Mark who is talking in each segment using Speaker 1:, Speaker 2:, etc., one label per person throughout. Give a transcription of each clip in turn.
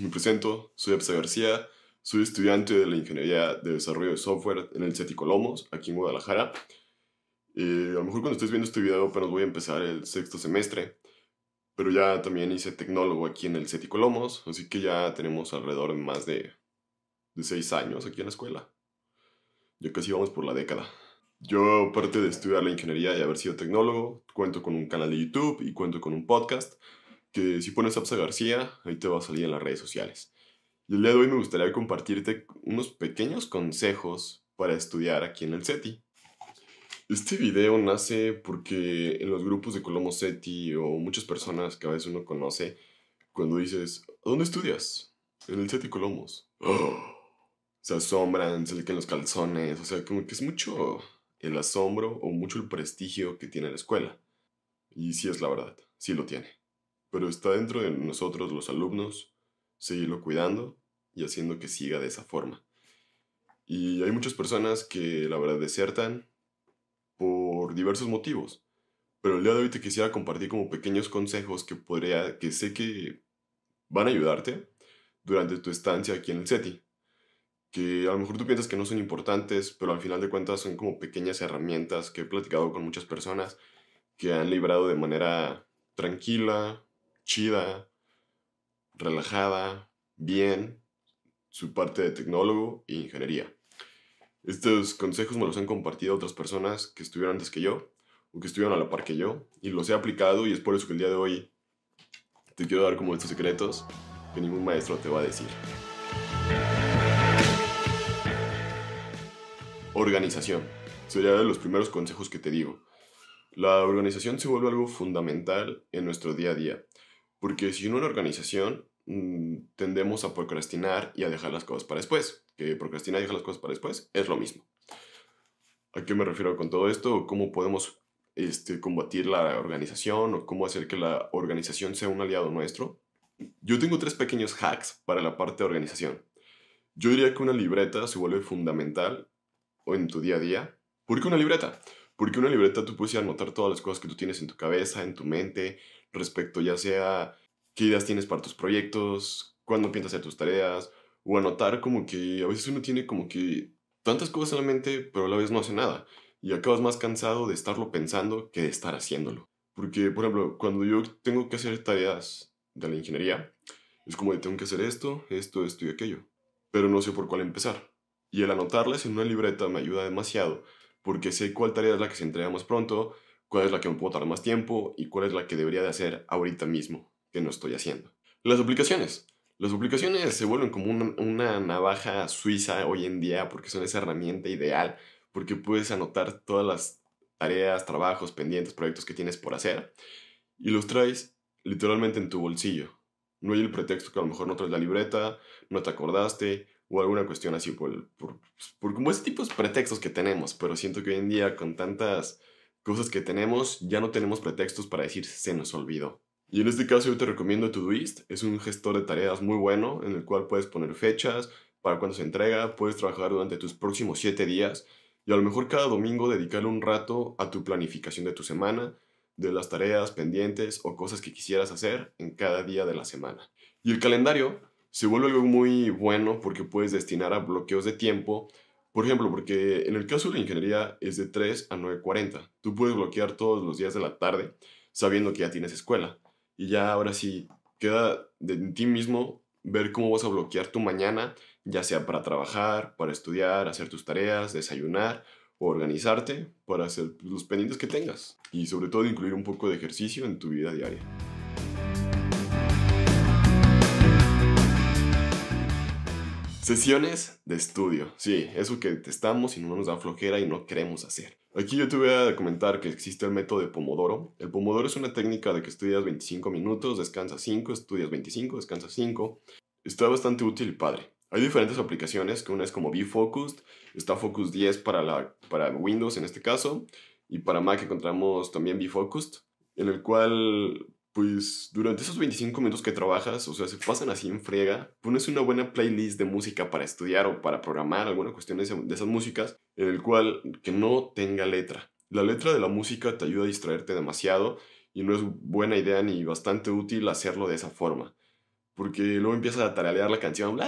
Speaker 1: me presento, soy Epsa García, soy estudiante de la Ingeniería de Desarrollo de Software en el CETI Colomos, aquí en Guadalajara. Eh, a lo mejor cuando estés viendo este video apenas voy a empezar el sexto semestre, pero ya también hice tecnólogo aquí en el CETI Colomos, así que ya tenemos alrededor de más de, de seis años aquí en la escuela. Ya casi vamos por la década. Yo, aparte de estudiar la ingeniería y haber sido tecnólogo, cuento con un canal de YouTube y cuento con un podcast que si pones Apsa García, ahí te va a salir en las redes sociales. Y el día de hoy me gustaría compartirte unos pequeños consejos para estudiar aquí en el SETI. Este video nace porque en los grupos de Colomos SETI o muchas personas que a veces uno conoce, cuando dices, ¿dónde estudias? En el SETI Colomos. se asombran, se le caen los calzones, o sea, como que es mucho el asombro o mucho el prestigio que tiene la escuela. Y sí es la verdad, sí lo tiene pero está dentro de nosotros los alumnos seguirlo cuidando y haciendo que siga de esa forma. Y hay muchas personas que la verdad desertan por diversos motivos, pero el día de hoy te quisiera compartir como pequeños consejos que podría, que sé que van a ayudarte durante tu estancia aquí en el SETI, que a lo mejor tú piensas que no son importantes, pero al final de cuentas son como pequeñas herramientas que he platicado con muchas personas que han librado de manera tranquila, chida, relajada, bien, su parte de tecnólogo e ingeniería. Estos consejos me los han compartido otras personas que estuvieron antes que yo o que estuvieron a la par que yo y los he aplicado y es por eso que el día de hoy te quiero dar como estos secretos que ningún maestro te va a decir. Organización. Sería de los primeros consejos que te digo. La organización se vuelve algo fundamental en nuestro día a día. Porque si en una organización mm, tendemos a procrastinar y a dejar las cosas para después, que procrastinar y dejar las cosas para después es lo mismo. ¿A qué me refiero con todo esto? ¿Cómo podemos este, combatir la organización o cómo hacer que la organización sea un aliado nuestro? Yo tengo tres pequeños hacks para la parte de organización. Yo diría que una libreta se vuelve fundamental en tu día a día. ¿Por qué una libreta? Porque una libreta tú puedes anotar todas las cosas que tú tienes en tu cabeza, en tu mente, respecto ya sea qué ideas tienes para tus proyectos, cuándo piensas hacer tus tareas, o anotar como que a veces uno tiene como que tantas cosas en la mente, pero a la vez no hace nada. Y acabas más cansado de estarlo pensando que de estar haciéndolo. Porque, por ejemplo, cuando yo tengo que hacer tareas de la ingeniería, es como de tengo que hacer esto, esto, esto y aquello. Pero no sé por cuál empezar. Y el anotarlas en una libreta me ayuda demasiado, porque sé cuál tarea es la que se entrega más pronto, cuál es la que me puedo tardar más tiempo y cuál es la que debería de hacer ahorita mismo que no estoy haciendo. Las aplicaciones, Las aplicaciones se vuelven como una, navaja suiza hoy en día porque son esa herramienta ideal porque puedes anotar todas las tareas, trabajos, pendientes, proyectos que tienes por hacer y los traes literalmente en tu bolsillo. No hay el pretexto que a lo mejor no traes la libreta, no te acordaste o alguna cuestión así por, por, por como ese tipo de pretextos que tenemos, pero siento que hoy en día con tantas cosas que tenemos, ya no tenemos pretextos para decir se nos olvidó. Y en este caso yo te recomiendo Todoist, es un gestor de tareas muy bueno en el cual puedes poner fechas para cuando se entrega, puedes trabajar durante tus próximos 7 días y a lo mejor cada domingo dedicarle un rato a tu planificación de tu semana, de las tareas pendientes o cosas que quisieras hacer en cada día de la semana. Y el calendario se vuelve algo muy bueno porque puedes destinar a bloqueos de tiempo por ejemplo, porque en el caso de la ingeniería es de 3 a 9.40. Tú puedes bloquear todos los días de la tarde sabiendo que ya tienes escuela. Y ya ahora sí queda de ti mismo ver cómo vas a bloquear tu mañana, ya sea para trabajar, para estudiar, hacer tus tareas, desayunar o organizarte para hacer pues, los pendientes que tengas. Y sobre todo incluir un poco de ejercicio en tu vida diaria. Sesiones de estudio. Sí, eso que testamos y no nos da flojera y no queremos hacer. Aquí yo te voy a comentar que existe el método de Pomodoro. El Pomodoro es una técnica de que estudias 25 minutos, descansas 5, estudias 25, descansas 5. Está bastante útil y padre. Hay diferentes aplicaciones, que una es como BeFocused. está Focus 10 para, la, para Windows en este caso, y para Mac encontramos también BeFocused, en el cual pues durante esos 25 minutos que trabajas, o sea, se pasan así en friega, pones una buena playlist de música para estudiar o para programar alguna cuestión de esas músicas, en el cual que no tenga letra. La letra de la música te ayuda a distraerte demasiado y no es buena idea ni bastante útil hacerlo de esa forma. Porque luego empiezas a tararear la canción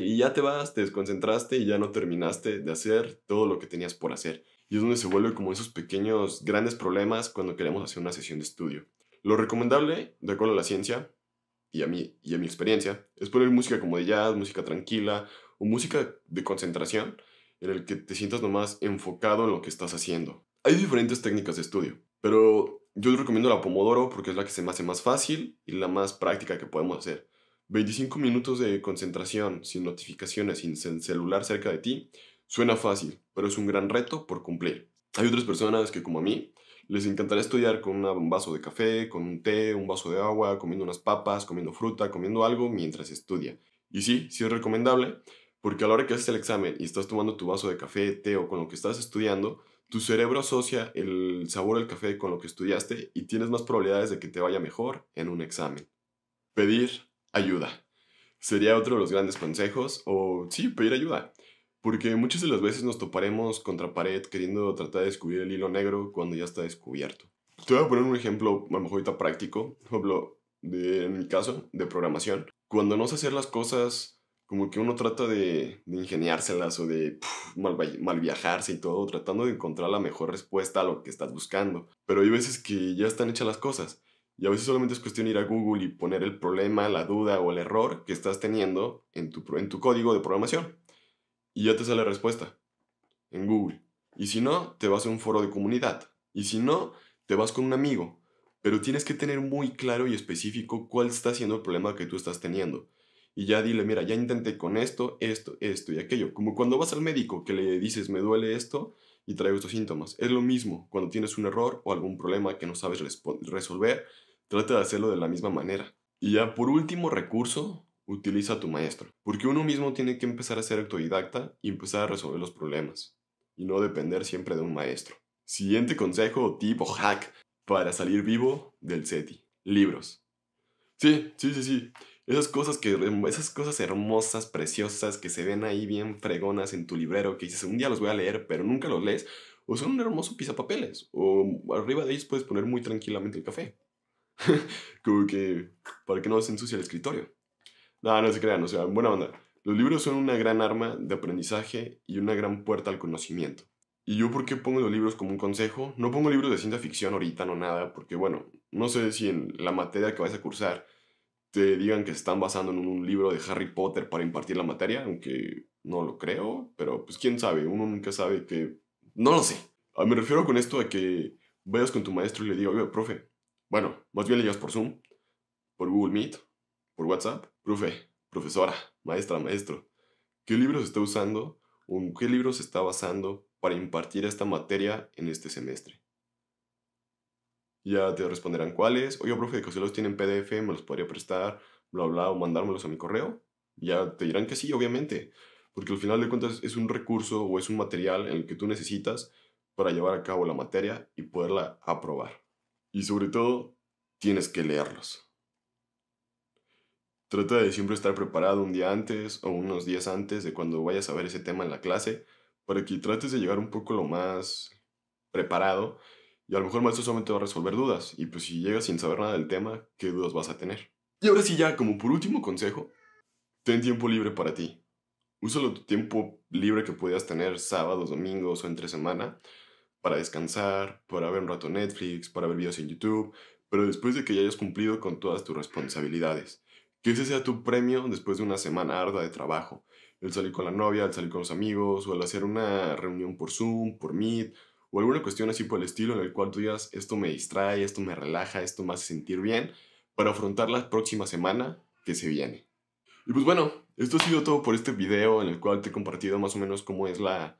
Speaker 1: y ya te vas, te desconcentraste y ya no terminaste de hacer todo lo que tenías por hacer. Y es donde se vuelve como esos pequeños grandes problemas cuando queremos hacer una sesión de estudio. Lo recomendable, de acuerdo a la ciencia y a mí y a mi experiencia, es poner música como de jazz, música tranquila o música de concentración en el que te sientas nomás enfocado en lo que estás haciendo. Hay diferentes técnicas de estudio, pero yo les recomiendo la Pomodoro porque es la que se me hace más fácil y la más práctica que podemos hacer. 25 minutos de concentración, sin notificaciones, sin celular cerca de ti, suena fácil, pero es un gran reto por cumplir. Hay otras personas que como a mí les encantará estudiar con un vaso de café, con un té, un vaso de agua, comiendo unas papas, comiendo fruta, comiendo algo mientras estudia. Y sí, sí es recomendable, porque a la hora que haces el examen y estás tomando tu vaso de café, té o con lo que estás estudiando, tu cerebro asocia el sabor del café con lo que estudiaste y tienes más probabilidades de que te vaya mejor en un examen. Pedir ayuda. Sería otro de los grandes consejos, o sí, pedir ayuda. Porque muchas de las veces nos toparemos contra pared queriendo tratar de descubrir el hilo negro cuando ya está descubierto. Te voy a poner un ejemplo, a lo mejor ahorita práctico, ejemplo, de, en mi caso, de programación. Cuando no sé hacer las cosas, como que uno trata de, de ingeniárselas o de mal, mal, viajarse y todo, tratando de encontrar la mejor respuesta a lo que estás buscando. Pero hay veces que ya están hechas las cosas. Y a veces solamente es cuestión ir a Google y poner el problema, la duda o el error que estás teniendo en tu, en tu código de programación y ya te sale la respuesta en Google. Y si no, te vas a un foro de comunidad. Y si no, te vas con un amigo. Pero tienes que tener muy claro y específico cuál está siendo el problema que tú estás teniendo. Y ya dile, mira, ya intenté con esto, esto, esto y aquello. Como cuando vas al médico que le dices, me duele esto y traigo estos síntomas. Es lo mismo cuando tienes un error o algún problema que no sabes resolver, trata de hacerlo de la misma manera. Y ya por último recurso, utiliza a tu maestro, porque uno mismo tiene que empezar a ser autodidacta y empezar a resolver los problemas, y no depender siempre de un maestro. Siguiente consejo, tipo hack para salir vivo del SETI. Libros. Sí, sí, sí, sí. Esas cosas, que, esas cosas hermosas, preciosas, que se ven ahí bien fregonas en tu librero, que dices, un día los voy a leer, pero nunca los lees, o son un hermoso pisapapeles, o arriba de ellos puedes poner muy tranquilamente el café. Como que, para que no se ensucie el escritorio. No, no se crean, o sea, buena onda. Los libros son una gran arma de aprendizaje y una gran puerta al conocimiento. ¿Y yo por qué pongo los libros como un consejo? No pongo libros de ciencia ficción ahorita, no nada, porque bueno, no sé si en la materia que vas a cursar te digan que están basando en un libro de Harry Potter para impartir la materia, aunque no lo creo, pero pues quién sabe, uno nunca sabe que... No lo sé. Ah, me refiero con esto a que vayas con tu maestro y le digas, oye, profe, bueno, más bien le llevas por Zoom, por Google Meet, por WhatsApp, profesora, maestra, maestro, ¿qué libros está usando o qué libros está basando para impartir esta materia en este semestre? Ya te responderán cuáles. Oye, profe, que si los tienen PDF, me los podría prestar, bla, bla, o mandármelos a mi correo. Ya te dirán que sí, obviamente, porque al final de cuentas es un recurso o es un material en el que tú necesitas para llevar a cabo la materia y poderla aprobar. Y sobre todo, tienes que leerlos. Trata de siempre estar preparado un día antes o unos días antes de cuando vayas a ver ese tema en la clase para que trates de llegar un poco lo más preparado y a lo mejor más maestro solamente va a resolver dudas y pues si llegas sin saber nada del tema, ¿qué dudas vas a tener? Y ahora sí ya, como por último consejo, ten tiempo libre para ti. Úsalo tu tiempo libre que puedas tener sábados, domingos o entre semana para descansar, para ver un rato Netflix, para ver videos en YouTube, pero después de que ya hayas cumplido con todas tus responsabilidades. Que ese sea tu premio después de una semana arda de trabajo. El salir con la novia, el salir con los amigos, o el hacer una reunión por Zoom, por Meet, o alguna cuestión así por el estilo en el cual tú digas, esto me distrae, esto me relaja, esto me hace sentir bien, para afrontar la próxima semana que se viene. Y pues bueno, esto ha sido todo por este video en el cual te he compartido más o menos cómo es la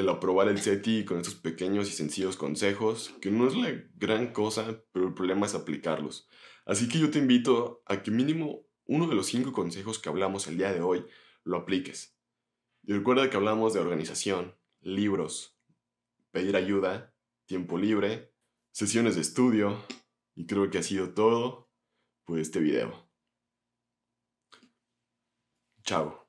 Speaker 1: el aprobar el CETI con estos pequeños y sencillos consejos, que no es la gran cosa, pero el problema es aplicarlos. Así que yo te invito a que mínimo uno de los cinco consejos que hablamos el día de hoy lo apliques. Y recuerda que hablamos de organización, libros, pedir ayuda, tiempo libre, sesiones de estudio, y creo que ha sido todo por este video. Chao.